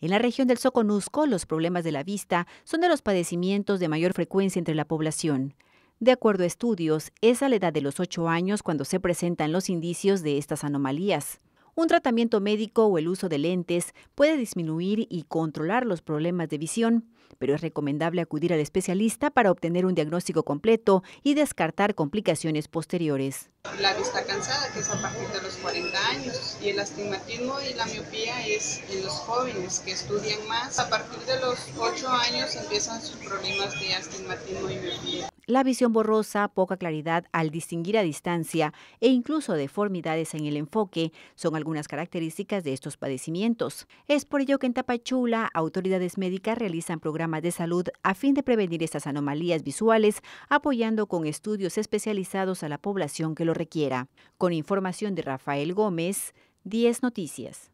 En la región del Soconusco, los problemas de la vista son de los padecimientos de mayor frecuencia entre la población. De acuerdo a estudios, es a la edad de los 8 años cuando se presentan los indicios de estas anomalías. Un tratamiento médico o el uso de lentes puede disminuir y controlar los problemas de visión, pero es recomendable acudir al especialista para obtener un diagnóstico completo y descartar complicaciones posteriores. La vista cansada, que es a partir de los 40 años, y el astigmatismo y la miopía es en los jóvenes que estudian más. A partir de los 8 años empiezan sus problemas de astigmatismo y miopía la visión borrosa, poca claridad al distinguir a distancia e incluso deformidades en el enfoque son algunas características de estos padecimientos. Es por ello que en Tapachula autoridades médicas realizan programas de salud a fin de prevenir estas anomalías visuales, apoyando con estudios especializados a la población que lo requiera. Con información de Rafael Gómez, 10 Noticias.